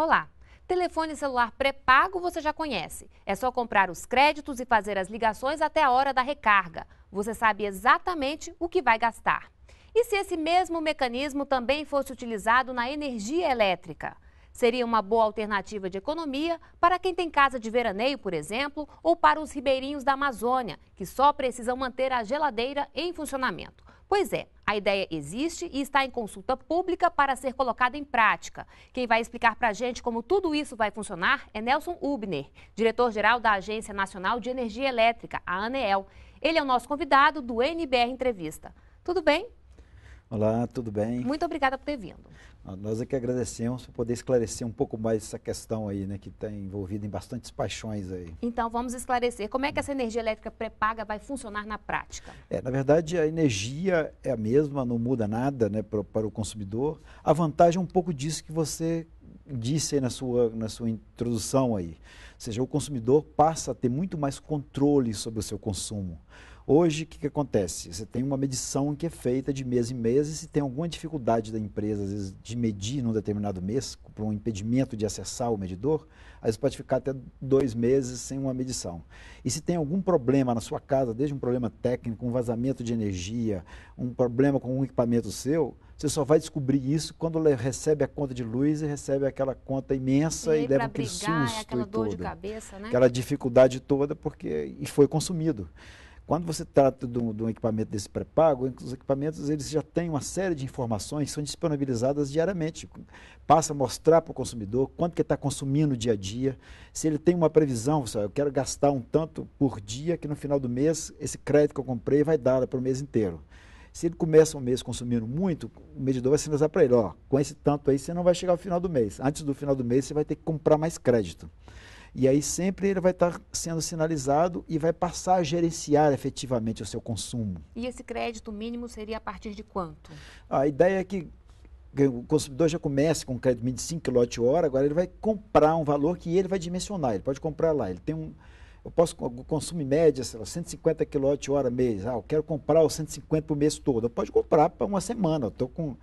Olá! Telefone celular pré-pago você já conhece. É só comprar os créditos e fazer as ligações até a hora da recarga. Você sabe exatamente o que vai gastar. E se esse mesmo mecanismo também fosse utilizado na energia elétrica? Seria uma boa alternativa de economia para quem tem casa de veraneio, por exemplo, ou para os ribeirinhos da Amazônia, que só precisam manter a geladeira em funcionamento. Pois é, a ideia existe e está em consulta pública para ser colocada em prática. Quem vai explicar para a gente como tudo isso vai funcionar é Nelson Ubner, diretor-geral da Agência Nacional de Energia Elétrica, a ANEEL. Ele é o nosso convidado do NBR Entrevista. Tudo bem? Olá, tudo bem? Muito obrigada por ter vindo. Ah, nós é que agradecemos por poder esclarecer um pouco mais essa questão aí, né, que está envolvida em bastantes paixões aí. Então, vamos esclarecer. Como é que essa energia elétrica pré-paga vai funcionar na prática? É, na verdade, a energia é a mesma, não muda nada né, para, para o consumidor. A vantagem é um pouco disso que você disse aí na sua, na sua introdução aí. Ou seja, o consumidor passa a ter muito mais controle sobre o seu consumo. Hoje, o que, que, acontece? Você tem uma medição que é feita de mês em mês e se tem alguma dificuldade da empresa, às vezes, de medir num determinado mês, por um impedimento de acessar o medidor, aí você pode ficar até dois meses sem uma medição. E se tem algum problema na sua casa, desde um problema técnico, um vazamento de energia, um problema com um equipamento seu, você só vai descobrir isso quando recebe a conta de luz e recebe aquela conta imensa e, e leva aquele brigar, susto é aquela e dor toda, de cabeça, né? Aquela dificuldade toda porque e foi consumido. Quando você trata de um, equipamento desse pré-pago, os equipamentos eles já têm uma série de informações que são disponibilizadas diariamente. Passa a mostrar para o consumidor quanto que está consumindo dia a dia, se ele tem uma previsão, sabe, eu quero gastar um tanto por dia, que no final do mês esse crédito que eu comprei vai dar para o mês inteiro. Se ele começa um mês consumindo muito, o medidor vai sinalizar para ele, ó, com esse tanto aí você não vai chegar ao final do mês. Antes do final do mês você vai ter que comprar mais crédito. E aí sempre ele vai estar sendo sinalizado e vai passar a gerenciar efetivamente o seu consumo. E esse crédito mínimo seria a partir de quanto? A ideia é que o consumidor já comece com um crédito mínimo de 5 kWh, agora ele vai comprar um valor que ele vai dimensionar, ele pode comprar lá, ele tem um eu posso consumir em média, sei lá, 150 kWh mês. Ah, eu quero comprar os 150 por mês todo. Eu posso comprar para uma semana. Eu estou com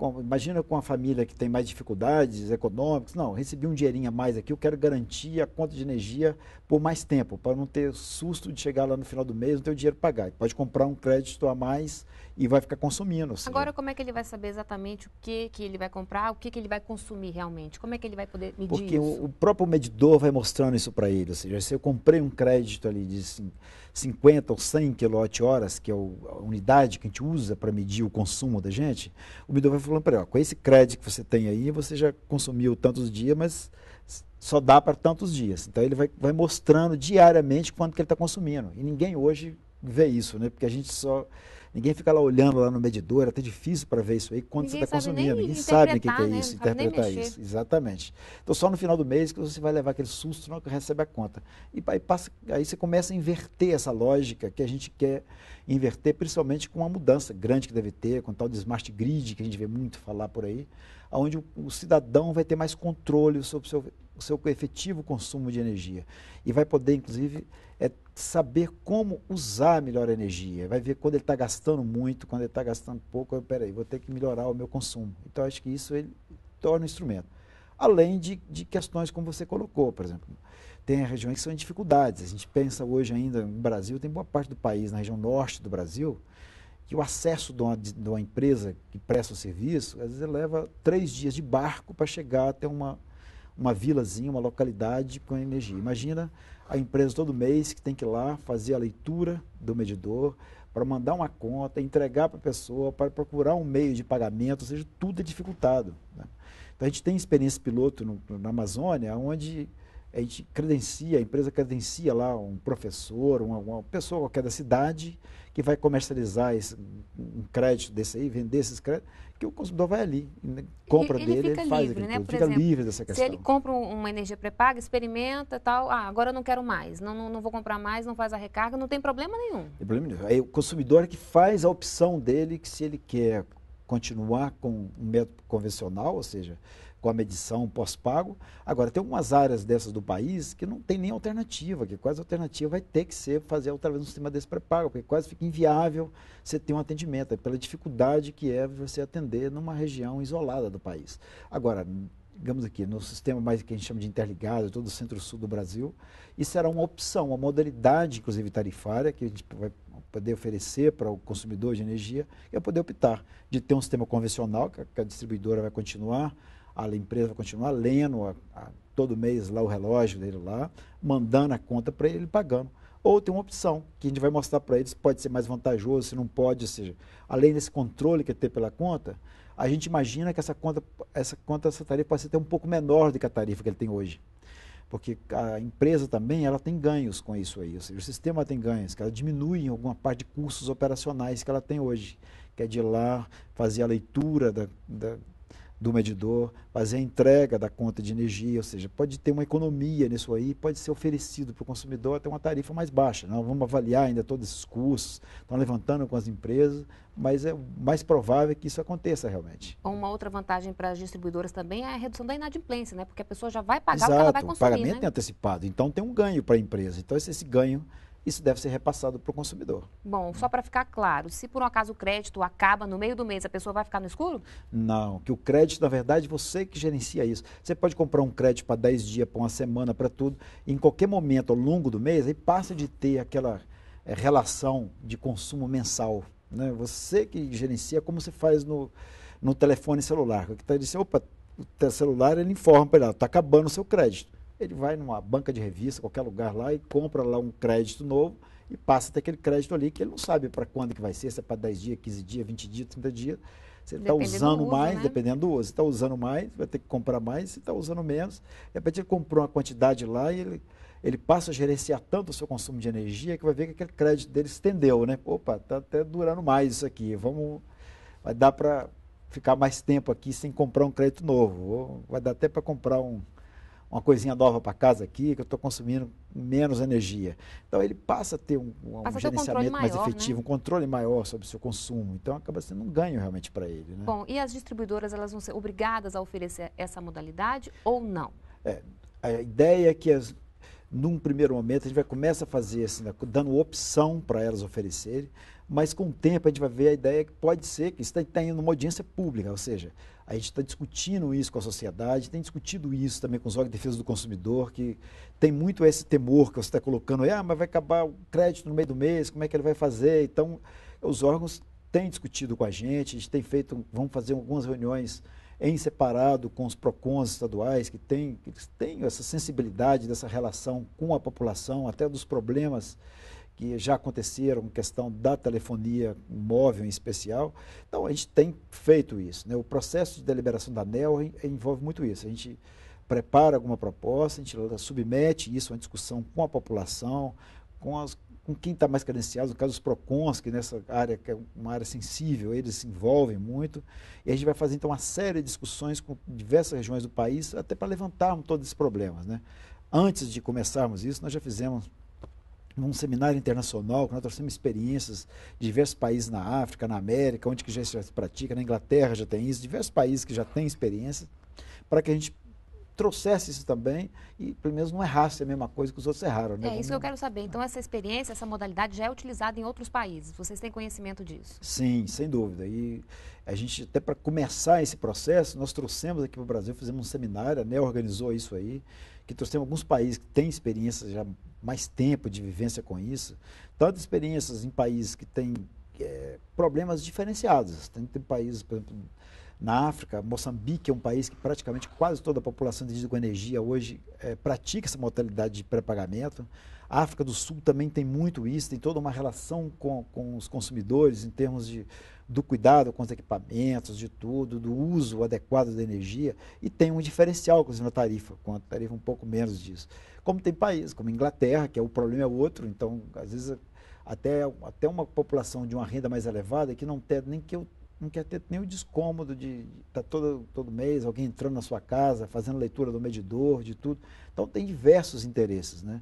com, imagina com a família que tem mais dificuldades econômicas, não, recebi um dinheirinho a mais aqui, eu quero garantir a conta de energia por mais tempo, para não ter susto de chegar lá no final do mês, não ter o dinheiro para pagar. Pode comprar um crédito a mais e vai ficar consumindo. Assim. Né? Agora, como é que ele vai saber exatamente o que, que ele vai comprar, o que, que ele vai consumir realmente? Como é que ele vai poder medir Porque isso? Porque o, o próprio medidor vai mostrando isso para ele. Ou seja, se eu comprei um crédito ali de 50 ou 100 kWh, que é o, a unidade que a gente usa para medir o consumo da gente, o medidor vai falando para ele, ó, com esse crédito que você tem aí, você já consumiu tantos dias, mas só dá para tantos dias. Então ele vai, vai mostrando diariamente quanto que ele está consumindo. E ninguém hoje ver isso, né? Porque a gente só. Ninguém fica lá olhando lá no medidor, é até difícil para ver isso aí quanto ninguém você está consumindo. Ninguém sabe o que, que, é né? isso, né? interpretar isso. Exatamente. Então, só no final do mês que você vai levar aquele susto, não que recebe a conta. E aí, passa, aí você começa a inverter essa lógica que a gente quer inverter, principalmente com a mudança grande que deve ter, com o tal de smart grid, que a gente vê muito falar por aí, onde o, o cidadão vai ter mais controle sobre o seu o seu efetivo consumo de energia. E vai poder, inclusive, é saber como usar melhor a energia. Vai ver quando ele está gastando muito, quando ele está gastando pouco. Eu, peraí, vou ter que melhorar o meu consumo. Então, acho que isso ele torna um instrumento. Além de, de questões como você colocou, por exemplo. Tem regiões que são em dificuldades. A gente pensa hoje ainda no Brasil, tem boa parte do país, na região norte do Brasil, que o acesso de uma, de uma empresa que presta o serviço, às vezes leva três dias de barco para chegar até uma, uma vilazinha, uma localidade com energia. Imagina a empresa todo mês que tem que ir lá fazer a leitura do medidor para mandar uma conta, entregar para a pessoa, para procurar um meio de pagamento, ou seja, tudo é dificultado. Né? Então a gente tem experiência piloto no, na Amazônia, onde a gente credencia, a empresa credencia lá um professor, uma, uma pessoa qualquer da cidade que vai comercializar esse, um crédito desse aí, vender esses créditos, que o consumidor vai ali, né, compra ele, dele, ele, faz livre, né? Por fica exemplo, livre dessa questão. Se ele compra uma energia pré-paga, experimenta tal, ah, agora eu não quero mais, não, não, não, vou comprar mais, não faz a recarga, não tem problema nenhum. Tem problema nenhum. Aí o consumidor é que faz a opção dele, que se ele quer continuar com um método convencional, ou seja, com a medição pós-pago. Agora, tem algumas áreas dessas do país que não tem nem alternativa, que quase alternativa vai ter que ser fazer outra vez um sistema desse pré-pago, porque quase fica inviável você ter um atendimento, é pela dificuldade que é você atender numa região isolada do país. Agora, digamos aqui, no sistema mais que a gente chama de interligado, todo o centro-sul do Brasil, isso será uma opção, uma modalidade, inclusive tarifária, que a gente vai poder oferecer para o consumidor de energia, e é poder optar de ter um sistema convencional, que a distribuidora vai continuar a empresa vai continuar lendo a, a, todo mês lá o relógio dele lá, mandando a conta para ele, pagando. Ou tem uma opção que a gente vai mostrar para eles, pode ser mais vantajoso, se não pode, ou seja, além desse controle que é ter pela conta, a gente imagina que essa conta, essa conta, essa tarifa pode ser até um pouco menor do que a tarifa que ele tem hoje. Porque a empresa também ela tem ganhos com isso aí, ou seja, o sistema tem ganhos, que ela diminui em alguma parte de custos operacionais que ela tem hoje, que é de ir lá fazer a leitura da, da do medidor, fazer a entrega da conta de energia, ou seja, pode ter uma economia nisso aí, pode ser oferecido para o consumidor até uma tarifa mais baixa. Não né? vamos avaliar ainda todos esses custos, estão levantando com as empresas, mas é mais provável que isso aconteça realmente. Uma outra vantagem para as distribuidoras também é a redução da inadimplência, né? porque a pessoa já vai pagar Exato, o que ela vai consumir. o pagamento né? é antecipado, então tem um ganho para a empresa. Então esse, esse ganho isso deve ser repassado para o consumidor. Bom, só para ficar claro, se por um acaso o crédito acaba no meio do mês, a pessoa vai ficar no escuro? Não, que o crédito, na verdade, você que gerencia isso. Você pode comprar um crédito para 10 dias, para uma semana, para tudo, e em qualquer momento ao longo do mês, aí passa de ter aquela é, relação de consumo mensal. Né? Você que gerencia, como você faz no, no telefone celular. Que está dizendo, opa, o celular ele informa para ele, está acabando o seu crédito ele vai numa banca de revista, qualquer lugar lá, e compra lá um crédito novo e passa a ter aquele crédito ali que ele não sabe para quando que vai ser, se é para 10 dias, 15 dias, 20 dias, 30 dias. Se ele está usando uso, mais, né? dependendo do uso, se está usando mais, vai ter que comprar mais, se está usando menos, de repente ele comprou uma quantidade lá e ele, ele passa a gerenciar tanto o seu consumo de energia que vai ver que aquele crédito dele estendeu, né? Opa, está até durando mais isso aqui, vamos, vai dar para ficar mais tempo aqui sem comprar um crédito novo, vai dar até para comprar um, uma coisinha nova para casa aqui, que eu estou consumindo menos energia. Então ele passa a ter um, um a ter gerenciamento um mais maior, né? efetivo, né? um controle maior sobre o seu consumo. Então acaba sendo um ganho realmente para ele. Né? Bom, e as distribuidoras elas vão ser obrigadas a oferecer essa modalidade ou não? É, a ideia é que as, num primeiro momento a gente vai começar a fazer assim, né, dando opção para elas oferecerem mas com o tempo a gente vai ver a ideia que pode ser que está tá uma tá numa audiência pública, ou seja, a gente está discutindo isso com a sociedade, tem discutido isso também com os órgãos de defesa do consumidor, que tem muito esse temor que você está colocando, ah, mas vai acabar o crédito no meio do mês, como é que ele vai fazer? Então, os órgãos têm discutido com a gente, a gente tem feito, vamos fazer algumas reuniões em separado com os PROCONs estaduais, que têm, que têm essa sensibilidade dessa relação com a população, até dos problemas que já aconteceram, questão da telefonia móvel em especial. Então, a gente tem feito isso. Né? O processo de deliberação da ANEL envolve muito isso. A gente prepara alguma proposta, a gente submete isso a uma discussão com a população, com, as, com quem está mais credenciado, no caso dos PROCONs, que nessa área, que é uma área sensível, eles se envolvem muito. E a gente vai fazer, então, uma série de discussões com diversas regiões do país, até para levantarmos todos esses problemas. Né? Antes de começarmos isso, nós já fizemos num seminário internacional, que nós trouxemos experiências de diversos países na África, na América, onde que já se pratica, na Inglaterra já tem isso, diversos países que já têm experiência, para que a gente trouxesse isso também e pelo menos não errasse a mesma coisa que os outros erraram. Né? É isso que eu quero saber. Então essa experiência, essa modalidade já é utilizada em outros países. Vocês têm conhecimento disso? Sim, sem dúvida. E a gente até para começar esse processo, nós trouxemos aqui para o Brasil, fizemos um seminário, a NEO organizou isso aí, que trouxemos alguns países que têm experiência já mais tempo de vivência com isso, tanto experiências em países que têm é, problemas diferenciados. Tem, tem países, por exemplo, na África, Moçambique é um país que praticamente quase toda a população de energia hoje é, pratica essa modalidade de pré-pagamento. A África do Sul também tem muito isso, tem toda uma relação com, com os consumidores em termos de, do cuidado com os equipamentos, de tudo, do uso adequado da energia, e tem um diferencial, inclusive, na tarifa, com a tarifa um pouco menos disso. Como tem países, como Inglaterra, que é, o problema é outro, então, às vezes, até, até uma população de uma renda mais elevada que não tem nem que eu não quer ter nem o descômodo de estar tá todo, todo mês alguém entrando na sua casa, fazendo leitura do medidor, de tudo. Então tem diversos interesses, né?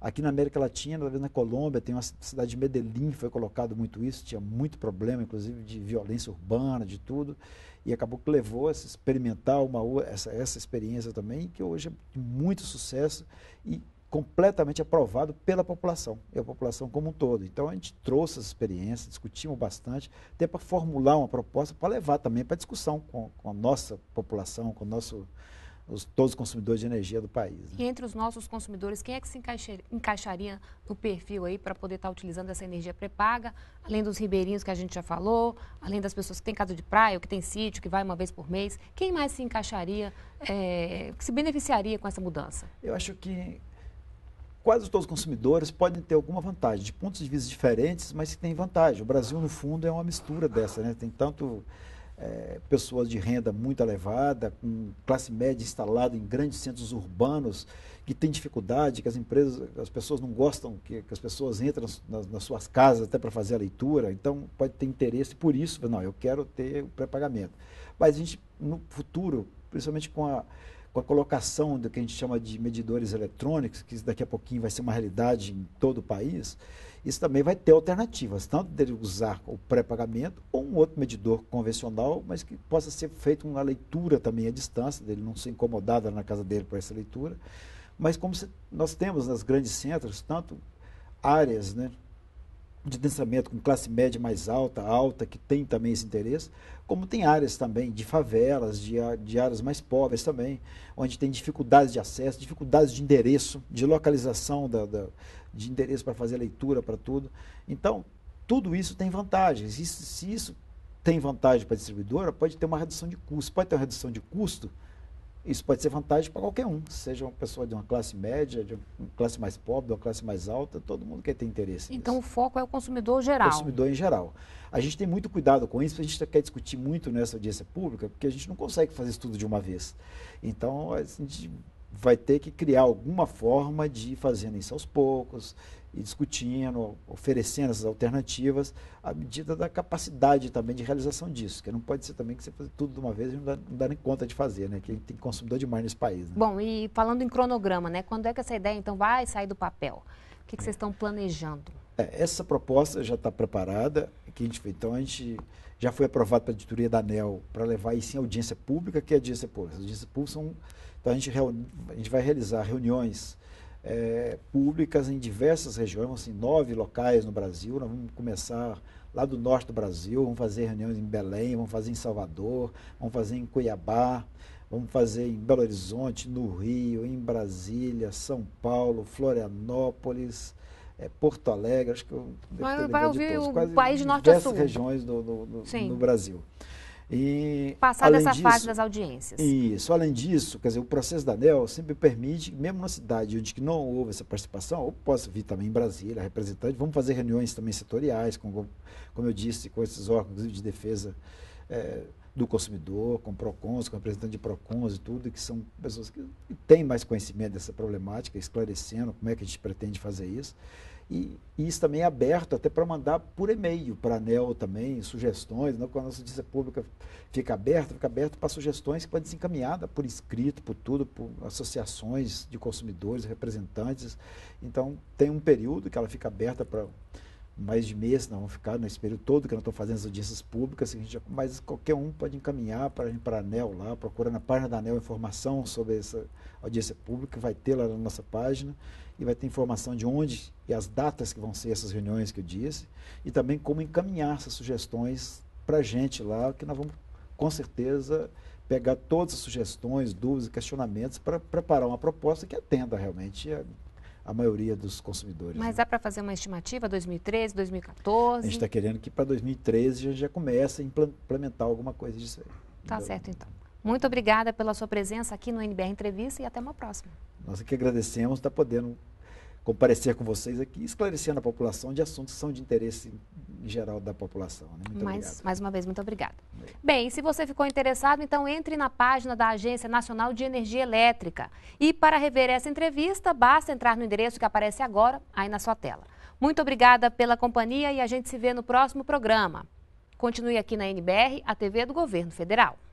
Aqui na América Latina, na Colômbia, tem uma cidade de Medellín, foi colocado muito isso, tinha muito problema, inclusive, de violência urbana, de tudo, e acabou que levou a experimentar uma, essa, essa experiência também, que hoje é de muito sucesso e completamente aprovado pela população, e a população como um todo. Então a gente trouxe essa experiência, discutimos bastante, até para formular uma proposta para levar também para discussão com, com, a nossa população, com nosso, os, todos os consumidores de energia do país. Né? E entre os nossos consumidores, quem é que se encaixaria, encaixaria no perfil aí para poder estar tá utilizando essa energia pré-paga, além dos ribeirinhos que a gente já falou, além das pessoas que têm casa de praia, ou que tem sítio, que vai uma vez por mês, quem mais se encaixaria, é, que se beneficiaria com essa mudança? Eu acho que quase todos os consumidores podem ter alguma vantagem, de pontos de vista diferentes, mas que tem vantagem. O Brasil, no fundo, é uma mistura dessa, né? Tem tanto é, pessoas de renda muito elevada, com classe média instalada em grandes centros urbanos, que tem dificuldade, que as empresas, as pessoas não gostam que, que as pessoas entram nas, nas suas casas até para fazer a leitura, então pode ter interesse por isso, não, eu quero ter o pré-pagamento. Mas a gente, no futuro, principalmente com a com a colocação do que a gente chama de medidores eletrônicos, que daqui a pouquinho vai ser uma realidade em todo o país, isso também vai ter alternativas, tanto de usar o pré-pagamento ou um outro medidor convencional, mas que possa ser feito uma leitura também à distância, dele não ser incomodado na casa dele por essa leitura. Mas como nós temos nas grandes centros, tanto áreas, né, de densamento com classe média mais alta, alta, que tem também esse interesse, como tem áreas também de favelas, de, de áreas mais pobres também, onde tem dificuldades de acesso, dificuldades de endereço, de localização da, da de endereço para fazer leitura, para tudo. Então, tudo isso tem vantagens. Isso, se isso tem vantagem para a distribuidora, pode ter uma redução de custo. Pode ter uma redução de custo isso pode ser vantagem para qualquer um, seja uma pessoa de uma classe média, de uma classe mais pobre, de uma classe mais alta, todo mundo quer ter interesse. Então nisso. o foco é o consumidor geral. O consumidor em geral. A gente tem muito cuidado com isso, a gente quer discutir muito nessa audiência pública, porque a gente não consegue fazer isso tudo de uma vez. Então a gente vai ter que criar alguma forma de ir fazendo isso aos poucos, e discutindo, oferecendo essas alternativas, à medida da capacidade também de realização disso, que não pode ser também que você fazer tudo de uma vez e não dá, não dá nem conta de fazer, né? Que tem consumidor demais nesse país. Né? Bom, e falando em cronograma, né? Quando é que essa ideia então vai sair do papel? O que, que vocês estão planejando? É, essa proposta já está preparada, que a gente fez, então a gente já foi aprovado para a editoria da ANEL para levar isso em audiência pública, que é audiência pública. As audiências públicas são então a gente, a gente vai realizar reuniões é, públicas em diversas regiões, assim, nove locais no Brasil. Nós vamos começar lá do norte do Brasil, vamos fazer reuniões em Belém, vamos fazer em Salvador, vamos fazer em Cuiabá, vamos fazer em Belo Horizonte, no Rio, em Brasília, São Paulo, Florianópolis. É, Porto Alegre, acho que eu vai ouvir todos, o país de norte a sul. regiões do, do, do, no Brasil. E, Passar dessa disso, fase das audiências. Isso. Além disso, quer dizer, o processo da ANEL sempre permite, mesmo na cidade onde que não houve essa participação, ou posso vir também em Brasília, representante, vamos fazer reuniões também setoriais, com, como eu disse, com esses órgãos de defesa é, do consumidor, com PROCONs, com representante de PROCONs e tudo, que são pessoas que têm mais conhecimento dessa problemática, esclarecendo como é que a gente pretende fazer isso. E, e isso também é aberto até para mandar por e-mail para a ANEL também, sugestões. Né? Quando a nossa audiência pública fica aberta, fica aberta para sugestões que podem ser encaminhadas por escrito, por tudo, por associações de consumidores, representantes. Então, tem um período que ela fica aberta para mais de mês, não, vão ficar nesse período todo que eu estamos estou fazendo as audiências públicas, já, mas qualquer um pode encaminhar para a ANEL lá, procura na página da ANEL informação sobre essa audiência pública, vai ter lá na nossa página e vai ter informação de onde e as datas que vão ser essas reuniões que eu disse, e também como encaminhar essas sugestões para a gente lá, que nós vamos, com certeza, pegar todas as sugestões, dúvidas e questionamentos para preparar uma proposta que atenda realmente a, a maioria dos consumidores. Mas né? dá para fazer uma estimativa 2013, 2014? A gente está querendo que para 2013 a gente já comece a implementar alguma coisa disso aí. Tá então, certo, então. Muito obrigada pela sua presença aqui no NBR Entrevista e até uma próxima. Nós aqui agradecemos estar tá podendo comparecer com vocês aqui, esclarecendo a população de assuntos que são de interesse em geral da população. Né? Muito mais, obrigado. Mais uma vez, muito obrigada. Bem, se você ficou interessado, então entre na página da Agência Nacional de Energia Elétrica. E para rever essa entrevista, basta entrar no endereço que aparece agora aí na sua tela. Muito obrigada pela companhia e a gente se vê no próximo programa. Continue aqui na NBR, a TV do Governo Federal.